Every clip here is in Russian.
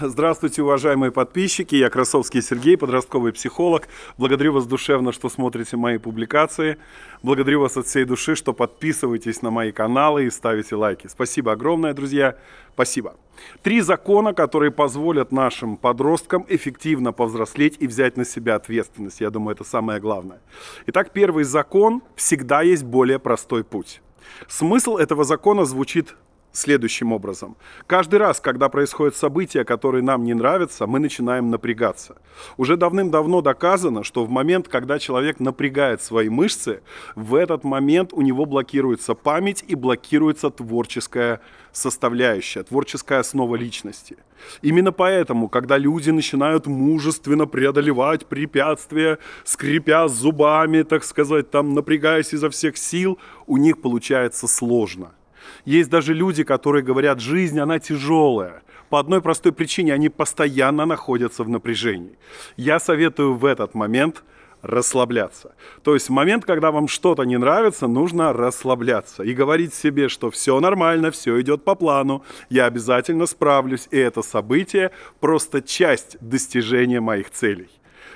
Здравствуйте, уважаемые подписчики. Я Красовский Сергей, подростковый психолог. Благодарю вас душевно, что смотрите мои публикации. Благодарю вас от всей души, что подписываетесь на мои каналы и ставите лайки. Спасибо огромное, друзья. Спасибо. Три закона, которые позволят нашим подросткам эффективно повзрослеть и взять на себя ответственность. Я думаю, это самое главное. Итак, первый закон – всегда есть более простой путь. Смысл этого закона звучит следующим образом. Каждый раз, когда происходят события, которые нам не нравятся, мы начинаем напрягаться. Уже давным-давно доказано, что в момент, когда человек напрягает свои мышцы, в этот момент у него блокируется память и блокируется творческая составляющая, творческая основа личности. Именно поэтому, когда люди начинают мужественно преодолевать препятствия, скрипя зубами, так сказать, там напрягаясь изо всех сил, у них получается сложно – есть даже люди, которые говорят, жизнь, она тяжелая. По одной простой причине, они постоянно находятся в напряжении. Я советую в этот момент расслабляться. То есть в момент, когда вам что-то не нравится, нужно расслабляться и говорить себе, что все нормально, все идет по плану, я обязательно справлюсь, и это событие просто часть достижения моих целей.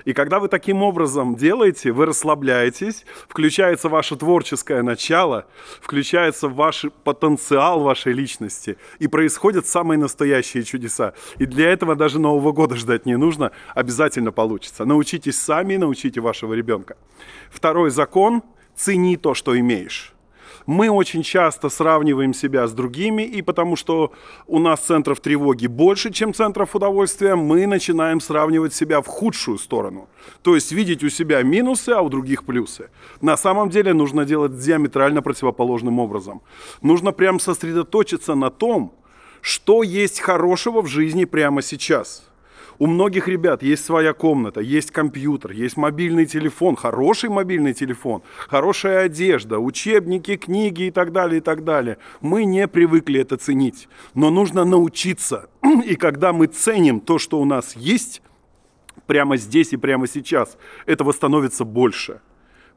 И когда вы таким образом делаете, вы расслабляетесь, включается ваше творческое начало, включается ваш потенциал вашей личности, и происходят самые настоящие чудеса. И для этого даже Нового года ждать не нужно, обязательно получится. Научитесь сами, научите вашего ребенка. Второй закон – цени то, что имеешь. Мы очень часто сравниваем себя с другими, и потому что у нас центров тревоги больше, чем центров удовольствия, мы начинаем сравнивать себя в худшую сторону. То есть видеть у себя минусы, а у других плюсы. На самом деле нужно делать диаметрально противоположным образом. Нужно прям сосредоточиться на том, что есть хорошего в жизни прямо сейчас – у многих ребят есть своя комната, есть компьютер, есть мобильный телефон, хороший мобильный телефон, хорошая одежда, учебники, книги и так далее, и так далее. Мы не привыкли это ценить, но нужно научиться. И когда мы ценим то, что у нас есть, прямо здесь и прямо сейчас, этого становится больше –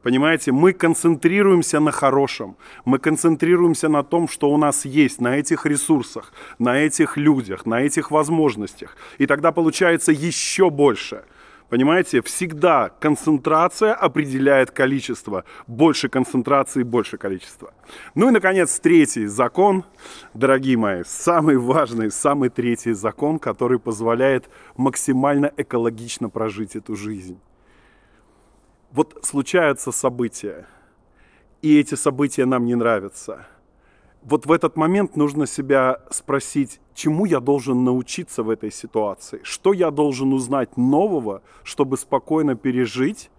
Понимаете, мы концентрируемся на хорошем, мы концентрируемся на том, что у нас есть, на этих ресурсах, на этих людях, на этих возможностях. И тогда получается еще больше. Понимаете, всегда концентрация определяет количество. Больше концентрации, больше количества. Ну и, наконец, третий закон, дорогие мои, самый важный, самый третий закон, который позволяет максимально экологично прожить эту жизнь вот случаются события, и эти события нам не нравятся. Вот в этот момент нужно себя спросить, чему я должен научиться в этой ситуации, что я должен узнать нового, чтобы спокойно пережить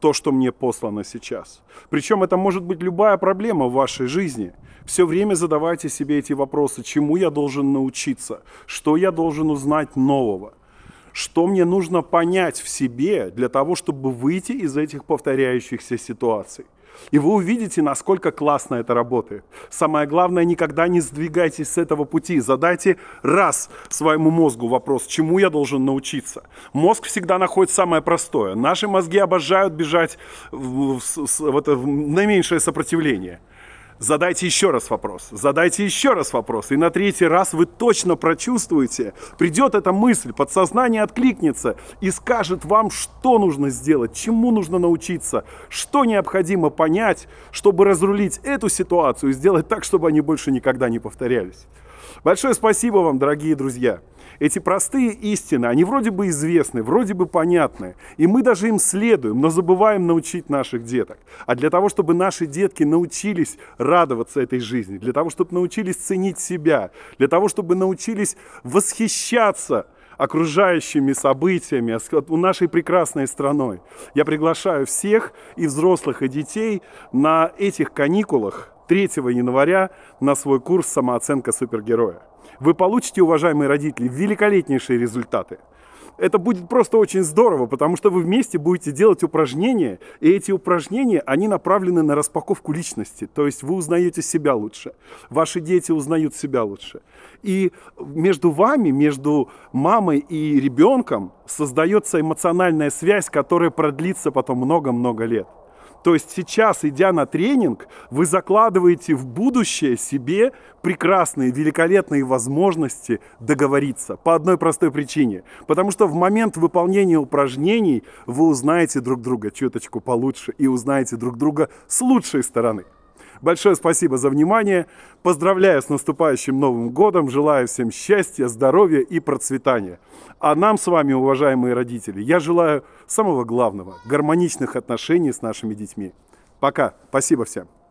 то, что мне послано сейчас. Причем это может быть любая проблема в вашей жизни. Все время задавайте себе эти вопросы, чему я должен научиться, что я должен узнать нового – что мне нужно понять в себе для того, чтобы выйти из этих повторяющихся ситуаций? И вы увидите, насколько классно это работает. Самое главное, никогда не сдвигайтесь с этого пути. Задайте раз своему мозгу вопрос, чему я должен научиться. Мозг всегда находит самое простое. Наши мозги обожают бежать в, в, в, в, это, в наименьшее сопротивление – задайте еще раз вопрос, задайте еще раз вопрос, и на третий раз вы точно прочувствуете, придет эта мысль, подсознание откликнется и скажет вам, что нужно сделать, чему нужно научиться, что необходимо понять, чтобы разрулить эту ситуацию и сделать так, чтобы они больше никогда не повторялись. Большое спасибо вам, дорогие друзья. Эти простые истины, они вроде бы известны, вроде бы понятны, и мы даже им следуем, но забываем научить наших деток. А для того, чтобы наши детки научились радоваться этой жизни, для того, чтобы научились ценить себя, для того, чтобы научились восхищаться окружающими событиями, у нашей прекрасной страной. Я приглашаю всех, и взрослых, и детей, на этих каникулах 3 января на свой курс «Самооценка супергероя». Вы получите, уважаемые родители, великолепнейшие результаты. Это будет просто очень здорово, потому что вы вместе будете делать упражнения, и эти упражнения, они направлены на распаковку личности, то есть вы узнаете себя лучше, ваши дети узнают себя лучше. И между вами, между мамой и ребенком создается эмоциональная связь, которая продлится потом много-много лет. То есть сейчас, идя на тренинг, вы закладываете в будущее себе прекрасные, великолепные возможности договориться. По одной простой причине. Потому что в момент выполнения упражнений вы узнаете друг друга чуточку получше и узнаете друг друга с лучшей стороны. Большое спасибо за внимание. Поздравляю с наступающим Новым годом. Желаю всем счастья, здоровья и процветания. А нам с вами, уважаемые родители, я желаю самого главного – гармоничных отношений с нашими детьми. Пока. Спасибо всем.